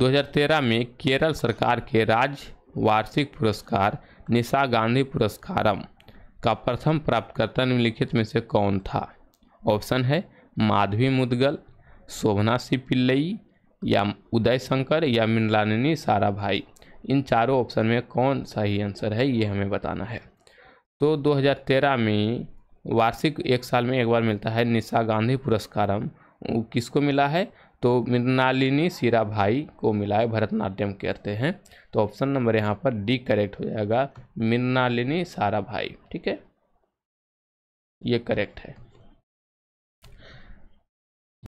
2013 में केरल सरकार के राज्य वार्षिक पुरस्कार निशा गांधी पुरस्कारम का प्रथम प्राप्तकर्ता निम्नलिखित में से कौन था ऑप्शन है माधवी मुदगल शोभना सी पिल्लई या उदय शंकर या सारा साराभाई इन चारों ऑप्शन में कौन सही आंसर है ये हमें बताना है तो 2013 में वार्षिक एक साल में एक बार मिलता है निशा गांधी पुरस्कारम किसको मिला है तो मृणालिनी सीरा भाई को मिला है भरतनाट्यम करते हैं तो ऑप्शन नंबर यहाँ पर डी करेक्ट हो जाएगा मृणालिनी सारा भाई ठीक है ये करेक्ट है